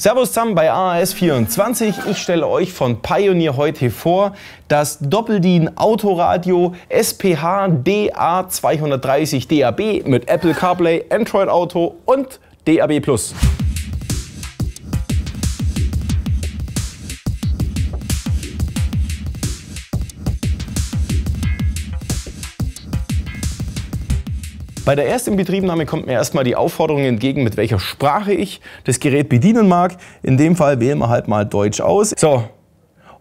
Servus zusammen bei AAS24. Ich stelle euch von Pioneer heute vor das Doppeldien Autoradio SPH DA230 DAB mit Apple CarPlay, Android Auto und DAB+. Bei der ersten Betriebnahme kommt mir erstmal die Aufforderung entgegen, mit welcher Sprache ich das Gerät bedienen mag. In dem Fall wählen wir halt mal Deutsch aus. So,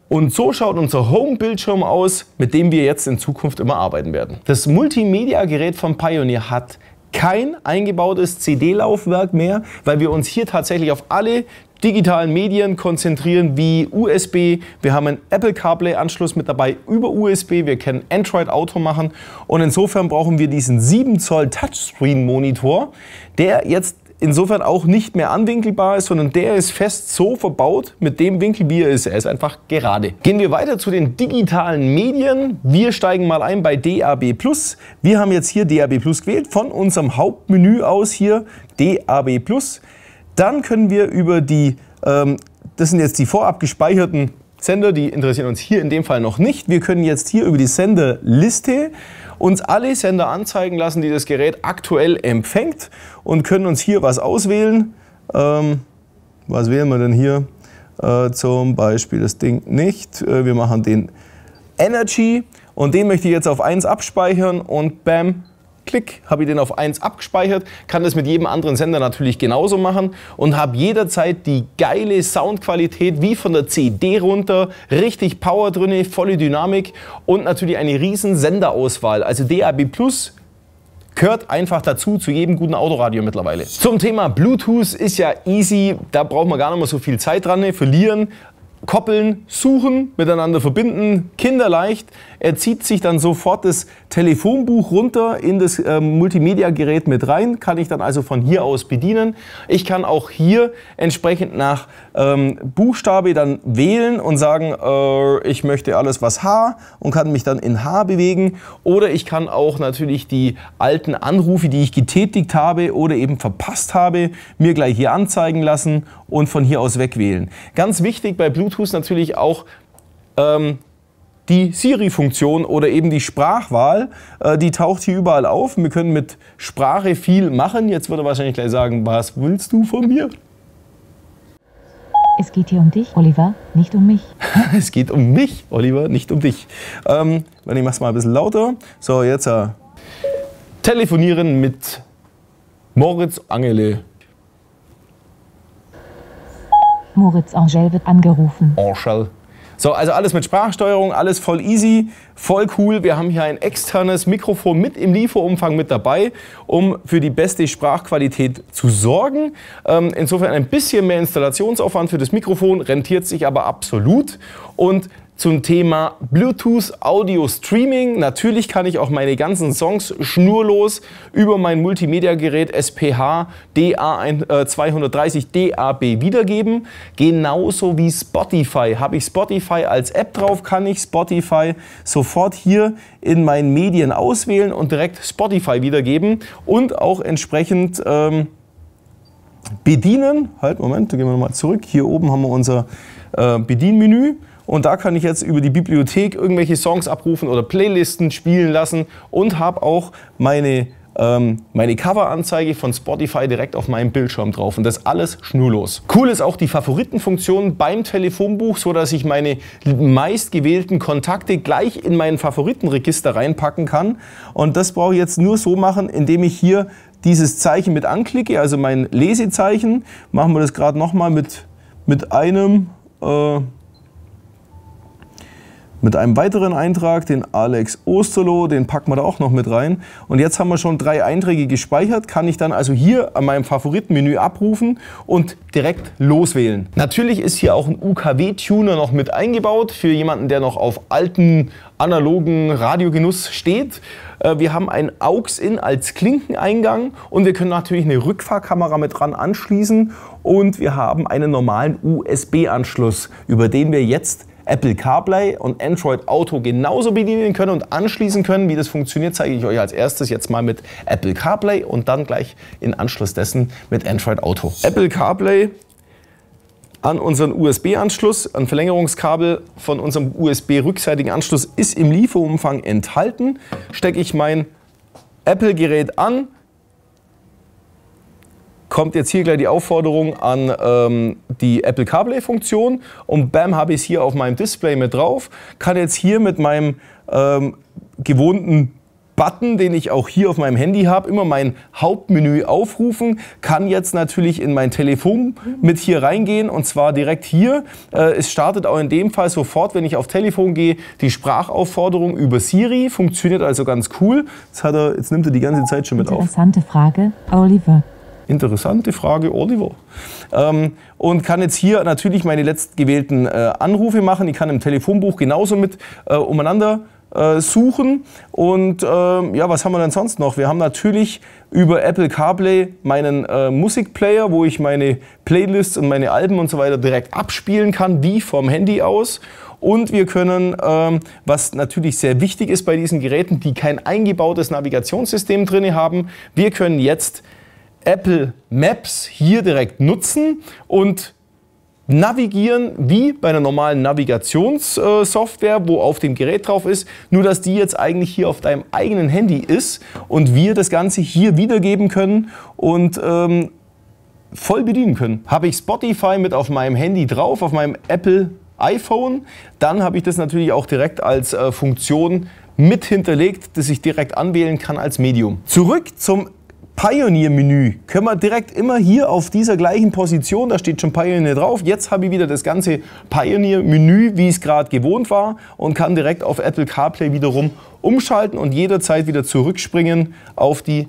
und so schaut unser Home-Bildschirm aus, mit dem wir jetzt in Zukunft immer arbeiten werden. Das Multimedia-Gerät von Pioneer hat kein eingebautes CD-Laufwerk mehr, weil wir uns hier tatsächlich auf alle digitalen Medien konzentrieren wie USB. Wir haben einen Apple CarPlay-Anschluss mit dabei über USB. Wir können Android Auto machen. Und insofern brauchen wir diesen 7 Zoll Touchscreen-Monitor, der jetzt insofern auch nicht mehr anwinkelbar ist, sondern der ist fest so verbaut mit dem Winkel, wie er ist. Er ist einfach gerade. Gehen wir weiter zu den digitalen Medien. Wir steigen mal ein bei DAB+. Wir haben jetzt hier DAB gewählt. Von unserem Hauptmenü aus hier DAB+. Dann können wir über die, ähm, das sind jetzt die vorab gespeicherten Sender, die interessieren uns hier in dem Fall noch nicht. Wir können jetzt hier über die Senderliste uns alle Sender anzeigen lassen, die das Gerät aktuell empfängt und können uns hier was auswählen. Ähm, was wählen wir denn hier? Äh, zum Beispiel das Ding nicht. Äh, wir machen den Energy und den möchte ich jetzt auf 1 abspeichern und bam, klick, habe ich den auf 1 abgespeichert, kann das mit jedem anderen Sender natürlich genauso machen und habe jederzeit die geile Soundqualität wie von der CD runter, richtig Power drin, volle Dynamik und natürlich eine riesen Senderauswahl. Also DAB Plus gehört einfach dazu zu jedem guten Autoradio mittlerweile. Zum Thema Bluetooth ist ja easy, da braucht man gar nicht mehr so viel Zeit dran verlieren koppeln, suchen, miteinander verbinden, kinderleicht. Er zieht sich dann sofort das Telefonbuch runter in das äh, Multimedia-Gerät mit rein, kann ich dann also von hier aus bedienen. Ich kann auch hier entsprechend nach ähm, Buchstabe dann wählen und sagen, äh, ich möchte alles was H und kann mich dann in H bewegen. Oder ich kann auch natürlich die alten Anrufe, die ich getätigt habe oder eben verpasst habe, mir gleich hier anzeigen lassen und von hier aus wegwählen. Ganz wichtig bei Bluetooth Bluetooth natürlich auch ähm, die Siri-Funktion oder eben die Sprachwahl, äh, die taucht hier überall auf. Wir können mit Sprache viel machen. Jetzt würde er wahrscheinlich gleich sagen, was willst du von mir? Es geht hier um dich, Oliver, nicht um mich. es geht um mich, Oliver, nicht um dich. Ähm, ich mach's mal ein bisschen lauter. So, jetzt äh, telefonieren mit Moritz Angele. Moritz Angel wird angerufen. Angel. So, also alles mit Sprachsteuerung, alles voll easy, voll cool. Wir haben hier ein externes Mikrofon mit im Lieferumfang mit dabei, um für die beste Sprachqualität zu sorgen. Ähm, insofern ein bisschen mehr Installationsaufwand für das Mikrofon, rentiert sich aber absolut. Und zum Thema Bluetooth Audio Streaming. Natürlich kann ich auch meine ganzen Songs schnurlos über mein Multimedia-Gerät SPH DA230 DAB wiedergeben. Genauso wie Spotify. Habe ich Spotify als App drauf, kann ich Spotify sofort hier in meinen Medien auswählen und direkt Spotify wiedergeben und auch entsprechend ähm, bedienen. Halt, Moment, da gehen wir nochmal zurück. Hier oben haben wir unser äh, Bedienmenü. Und da kann ich jetzt über die Bibliothek irgendwelche Songs abrufen oder Playlisten spielen lassen und habe auch meine, ähm, meine Cover-Anzeige von Spotify direkt auf meinem Bildschirm drauf. Und das alles schnurlos. Cool ist auch die Favoritenfunktion beim Telefonbuch, sodass ich meine meistgewählten Kontakte gleich in mein Favoritenregister reinpacken kann. Und das brauche ich jetzt nur so machen, indem ich hier dieses Zeichen mit anklicke, also mein Lesezeichen. Machen wir das gerade nochmal mit, mit einem Uh, Mit einem weiteren Eintrag, den Alex Osterlo, den packen wir da auch noch mit rein. Und jetzt haben wir schon drei Einträge gespeichert, kann ich dann also hier an meinem Favoritenmenü abrufen und direkt loswählen. Natürlich ist hier auch ein UKW-Tuner noch mit eingebaut, für jemanden, der noch auf alten analogen Radiogenuss steht. Äh, wir haben ein AUX-In als Klinkeneingang und wir können natürlich eine Rückfahrkamera mit dran anschließen und wir haben einen normalen USB-Anschluss, über den wir jetzt Apple CarPlay und Android Auto genauso bedienen können und anschließen können. Wie das funktioniert, zeige ich euch als erstes jetzt mal mit Apple CarPlay und dann gleich in Anschluss dessen mit Android Auto. Apple CarPlay an unseren USB-Anschluss, ein Verlängerungskabel von unserem USB-rückseitigen Anschluss ist im Lieferumfang enthalten. Stecke ich mein Apple-Gerät an, kommt jetzt hier gleich die Aufforderung an ähm, die Apple CarPlay-Funktion und bam, habe ich es hier auf meinem Display mit drauf. Kann jetzt hier mit meinem ähm, gewohnten Button, den ich auch hier auf meinem Handy habe, immer mein Hauptmenü aufrufen, kann jetzt natürlich in mein Telefon mit hier reingehen und zwar direkt hier. Äh, es startet auch in dem Fall sofort, wenn ich auf Telefon gehe, die Sprachaufforderung über Siri, funktioniert also ganz cool. Das hat er, jetzt nimmt er die ganze Zeit schon mit Interessante auf. Interessante Frage, Oliver. Interessante Frage, Oliver. Ähm, und kann jetzt hier natürlich meine letztgewählten äh, Anrufe machen. Ich kann im Telefonbuch genauso mit äh, umeinander äh, suchen. Und äh, ja, was haben wir denn sonst noch? Wir haben natürlich über Apple CarPlay meinen äh, Musikplayer, wo ich meine Playlists und meine Alben und so weiter direkt abspielen kann, die vom Handy aus. Und wir können, ähm, was natürlich sehr wichtig ist bei diesen Geräten, die kein eingebautes Navigationssystem drin haben, wir können jetzt Apple Maps hier direkt nutzen und navigieren wie bei einer normalen Navigationssoftware, wo auf dem Gerät drauf ist, nur dass die jetzt eigentlich hier auf deinem eigenen Handy ist und wir das Ganze hier wiedergeben können und ähm, voll bedienen können. Habe ich Spotify mit auf meinem Handy drauf, auf meinem Apple iPhone, dann habe ich das natürlich auch direkt als äh, Funktion mit hinterlegt, das ich direkt anwählen kann als Medium. Zurück zum Pioneer-Menü können wir direkt immer hier auf dieser gleichen Position, da steht schon Pioneer drauf. Jetzt habe ich wieder das ganze Pioneer-Menü, wie es gerade gewohnt war und kann direkt auf Apple CarPlay wiederum umschalten und jederzeit wieder zurückspringen auf die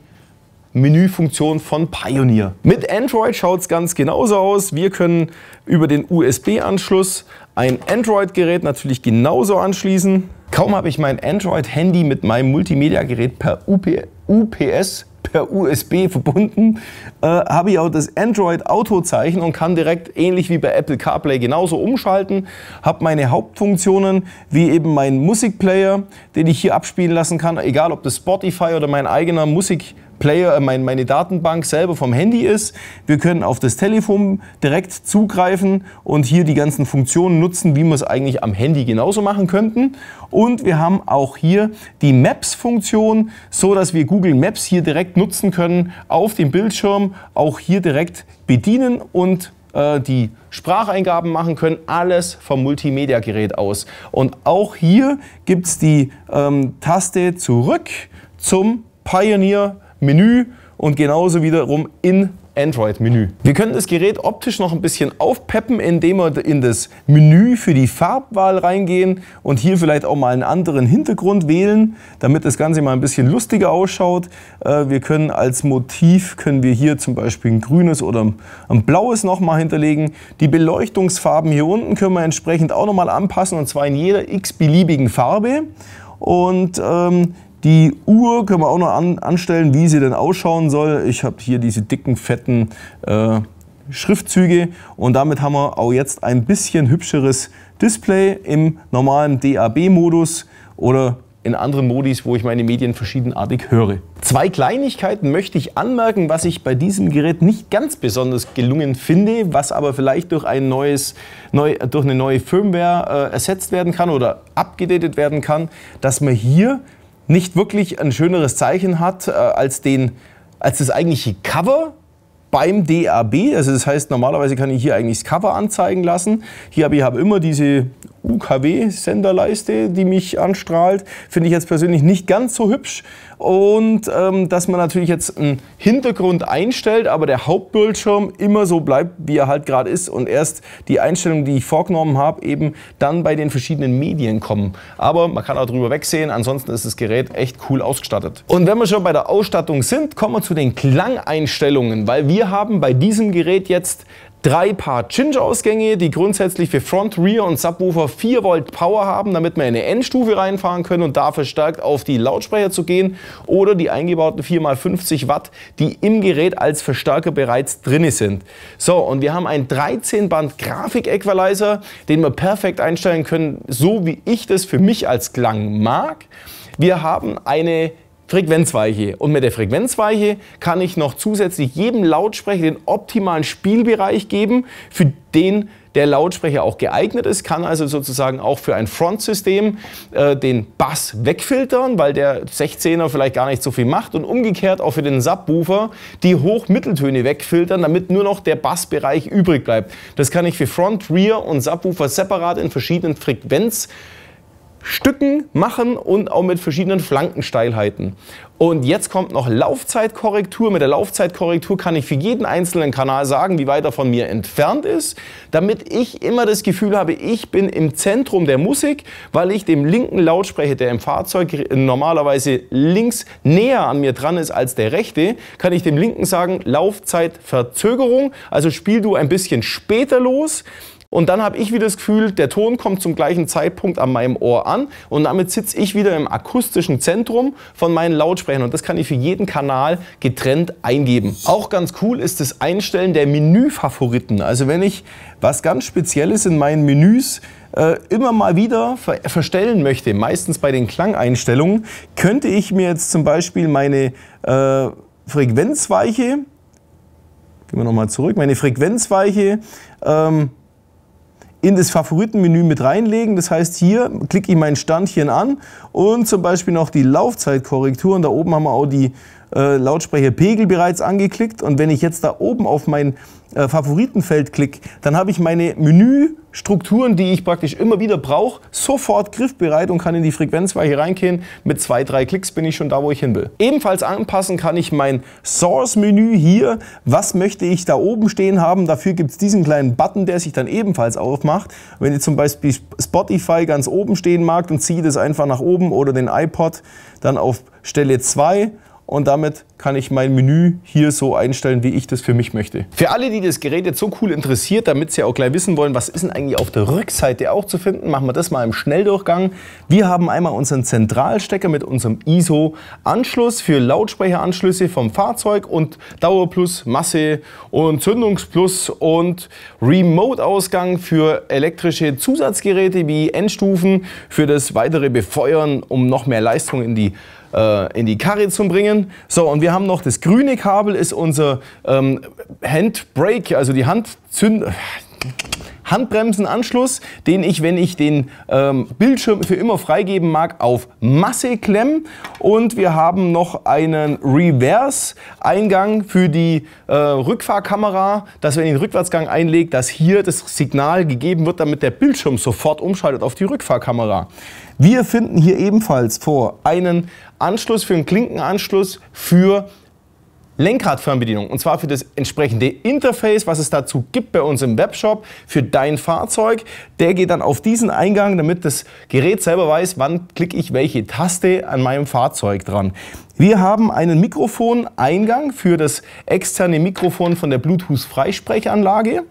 Menüfunktion von Pioneer. Mit Android schaut es ganz genauso aus. Wir können über den USB-Anschluss ein Android-Gerät natürlich genauso anschließen. Kaum habe ich mein Android-Handy mit meinem Multimedia-Gerät per UP UPS per USB verbunden, äh, habe ich auch das android auto zeichen und kann direkt ähnlich wie bei Apple CarPlay genauso umschalten. Habe meine Hauptfunktionen wie eben meinen Musikplayer, den ich hier abspielen lassen kann, egal ob das Spotify oder mein eigener Musik Player, äh, mein, meine Datenbank selber vom Handy ist. Wir können auf das Telefon direkt zugreifen und hier die ganzen Funktionen nutzen, wie wir es eigentlich am Handy genauso machen könnten. Und wir haben auch hier die Maps-Funktion, so dass wir Google Maps hier direkt nutzen können, auf dem Bildschirm auch hier direkt bedienen und äh, die Spracheingaben machen können, alles vom Multimedia-Gerät aus. Und auch hier gibt es die ähm, Taste zurück zum Pioneer Menü und genauso wiederum in Android-Menü. Wir können das Gerät optisch noch ein bisschen aufpeppen, indem wir in das Menü für die Farbwahl reingehen und hier vielleicht auch mal einen anderen Hintergrund wählen, damit das Ganze mal ein bisschen lustiger ausschaut. Äh, wir können als Motiv, können wir hier zum Beispiel ein grünes oder ein blaues nochmal hinterlegen. Die Beleuchtungsfarben hier unten können wir entsprechend auch nochmal anpassen und zwar in jeder x-beliebigen Farbe. Und ähm, die Uhr können wir auch noch an, anstellen, wie sie denn ausschauen soll. Ich habe hier diese dicken, fetten äh, Schriftzüge und damit haben wir auch jetzt ein bisschen hübscheres Display im normalen DAB-Modus oder in anderen Modis, wo ich meine Medien verschiedenartig höre. Zwei Kleinigkeiten möchte ich anmerken, was ich bei diesem Gerät nicht ganz besonders gelungen finde, was aber vielleicht durch, ein neues, neu, durch eine neue Firmware äh, ersetzt werden kann oder abgedatet werden kann, dass man hier nicht wirklich ein schöneres Zeichen hat äh, als, den, als das eigentliche Cover beim DAB. Also das heißt, normalerweise kann ich hier eigentlich das Cover anzeigen lassen. Hier habe ich habe immer diese UKW-Senderleiste, die mich anstrahlt, finde ich jetzt persönlich nicht ganz so hübsch. Und ähm, dass man natürlich jetzt einen Hintergrund einstellt, aber der Hauptbildschirm immer so bleibt, wie er halt gerade ist und erst die Einstellungen, die ich vorgenommen habe, eben dann bei den verschiedenen Medien kommen. Aber man kann auch drüber wegsehen, ansonsten ist das Gerät echt cool ausgestattet. Und wenn wir schon bei der Ausstattung sind, kommen wir zu den Klangeinstellungen, weil wir haben bei diesem Gerät jetzt drei Paar Cinch-Ausgänge, die grundsätzlich für Front, Rear und Subwoofer 4 Volt Power haben, damit wir in eine Endstufe reinfahren können und da verstärkt auf die Lautsprecher zu gehen oder die eingebauten 4x50 Watt, die im Gerät als Verstärker bereits drin sind. So, und wir haben einen 13-Band Grafik-Equalizer, den wir perfekt einstellen können, so wie ich das für mich als Klang mag. Wir haben eine Frequenzweiche. Und mit der Frequenzweiche kann ich noch zusätzlich jedem Lautsprecher den optimalen Spielbereich geben, für den der Lautsprecher auch geeignet ist, kann also sozusagen auch für ein Frontsystem äh, den Bass wegfiltern, weil der 16er vielleicht gar nicht so viel macht und umgekehrt auch für den Subwoofer die Hochmitteltöne wegfiltern, damit nur noch der Bassbereich übrig bleibt. Das kann ich für Front, Rear und Subwoofer separat in verschiedenen Frequenz Stücken machen und auch mit verschiedenen Flankensteilheiten. Und jetzt kommt noch Laufzeitkorrektur. Mit der Laufzeitkorrektur kann ich für jeden einzelnen Kanal sagen, wie weit er von mir entfernt ist, damit ich immer das Gefühl habe, ich bin im Zentrum der Musik, weil ich dem linken Lautsprecher, der im Fahrzeug normalerweise links näher an mir dran ist als der rechte, kann ich dem linken sagen, Laufzeitverzögerung, also spiel du ein bisschen später los und dann habe ich wieder das Gefühl, der Ton kommt zum gleichen Zeitpunkt an meinem Ohr an und damit sitze ich wieder im akustischen Zentrum von meinen Lautsprechern und das kann ich für jeden Kanal getrennt eingeben. Auch ganz cool ist das Einstellen der Menüfavoriten. Also wenn ich was ganz Spezielles in meinen Menüs äh, immer mal wieder ver verstellen möchte, meistens bei den Klangeinstellungen, könnte ich mir jetzt zum Beispiel meine äh, Frequenzweiche, gehen wir nochmal zurück, meine Frequenzweiche ähm, in das Favoritenmenü mit reinlegen. Das heißt, hier klicke ich mein Standchen an und zum Beispiel noch die Laufzeitkorrektur. Und Da oben haben wir auch die äh, Lautsprecherpegel bereits angeklickt und wenn ich jetzt da oben auf mein äh, Favoritenfeld klicke, dann habe ich meine Menüstrukturen, die ich praktisch immer wieder brauche, sofort griffbereit und kann in die Frequenzweiche reingehen. Mit zwei, drei Klicks bin ich schon da, wo ich hin will. Ebenfalls anpassen kann ich mein Source-Menü hier. Was möchte ich da oben stehen haben? Dafür gibt es diesen kleinen Button, der sich dann ebenfalls aufmacht. Wenn ihr zum Beispiel Spotify ganz oben stehen mag, dann ziehe das einfach nach oben oder den iPod dann auf Stelle 2 und damit kann ich mein Menü hier so einstellen, wie ich das für mich möchte. Für alle, die das Gerät jetzt so cool interessiert, damit sie auch gleich wissen wollen, was ist denn eigentlich auf der Rückseite auch zu finden, machen wir das mal im Schnelldurchgang. Wir haben einmal unseren Zentralstecker mit unserem ISO-Anschluss für Lautsprecheranschlüsse vom Fahrzeug und Dauer plus, Masse und Zündungsplus und Remote-Ausgang für elektrische Zusatzgeräte wie Endstufen für das weitere Befeuern, um noch mehr Leistung in die äh, in die Karre zu bringen. So, und wir haben noch das grüne Kabel, ist unser ähm, Handbrake, also die Handzünd... Handbremsenanschluss, den ich, wenn ich den ähm, Bildschirm für immer freigeben mag, auf Masse klemmen. Und wir haben noch einen Reverse-Eingang für die äh, Rückfahrkamera, dass wenn ich den Rückwärtsgang einlege, dass hier das Signal gegeben wird, damit der Bildschirm sofort umschaltet auf die Rückfahrkamera. Wir finden hier ebenfalls vor einen Anschluss für einen Klinkenanschluss für Lenkradfernbedienung und zwar für das entsprechende Interface, was es dazu gibt bei uns im Webshop für dein Fahrzeug. Der geht dann auf diesen Eingang, damit das Gerät selber weiß, wann klicke ich welche Taste an meinem Fahrzeug dran. Wir haben einen Mikrofoneingang für das externe Mikrofon von der Bluetooth-Freisprechanlage,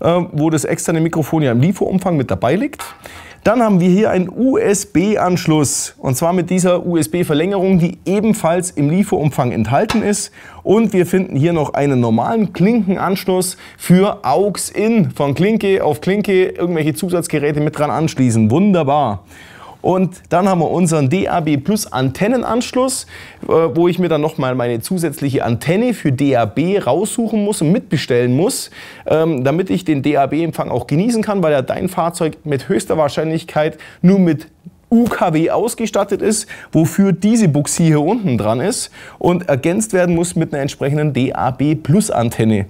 äh, wo das externe Mikrofon ja im Lieferumfang mit dabei liegt. Dann haben wir hier einen USB-Anschluss und zwar mit dieser USB-Verlängerung, die ebenfalls im Lieferumfang enthalten ist. Und wir finden hier noch einen normalen Klinkenanschluss für AUX-In. Von Klinke auf Klinke irgendwelche Zusatzgeräte mit dran anschließen. Wunderbar. Und dann haben wir unseren DAB Plus Antennenanschluss, äh, wo ich mir dann nochmal meine zusätzliche Antenne für DAB raussuchen muss und mitbestellen muss, ähm, damit ich den DAB-Empfang auch genießen kann, weil ja dein Fahrzeug mit höchster Wahrscheinlichkeit nur mit UKW ausgestattet ist, wofür diese Buchse hier unten dran ist und ergänzt werden muss mit einer entsprechenden DAB Plus Antenne.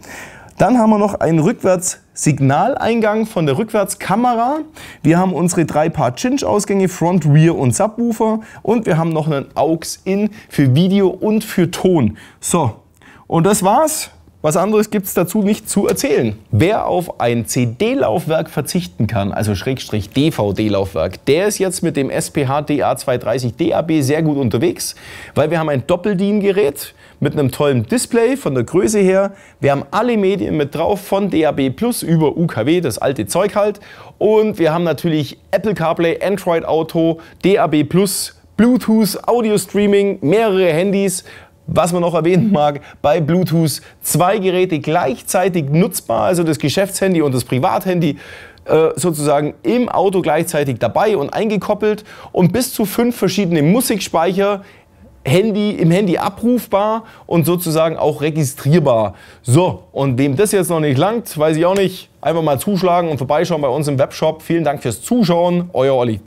Dann haben wir noch einen Rückwärtssignaleingang von der Rückwärtskamera. Wir haben unsere drei Paar Cinch-Ausgänge, Front, Rear und Subwoofer. Und wir haben noch einen AUX-In für Video und für Ton. So, und das war's. Was anderes gibt es dazu nicht zu erzählen. Wer auf ein CD-Laufwerk verzichten kann, also Schrägstrich DVD-Laufwerk, der ist jetzt mit dem SPH DA230 DAB sehr gut unterwegs, weil wir haben ein doppel gerät mit einem tollen Display von der Größe her. Wir haben alle Medien mit drauf, von DAB Plus über UKW, das alte Zeug halt. Und wir haben natürlich Apple CarPlay, Android Auto, DAB Plus, Bluetooth, Audio Streaming, mehrere Handys. Was man noch erwähnen mag, bei Bluetooth zwei Geräte gleichzeitig nutzbar, also das Geschäftshandy und das Privathandy äh, sozusagen im Auto gleichzeitig dabei und eingekoppelt und bis zu fünf verschiedene Musikspeicher Handy, im Handy abrufbar und sozusagen auch registrierbar. So, und wem das jetzt noch nicht langt, weiß ich auch nicht, einfach mal zuschlagen und vorbeischauen bei uns im Webshop. Vielen Dank fürs Zuschauen, euer Olli.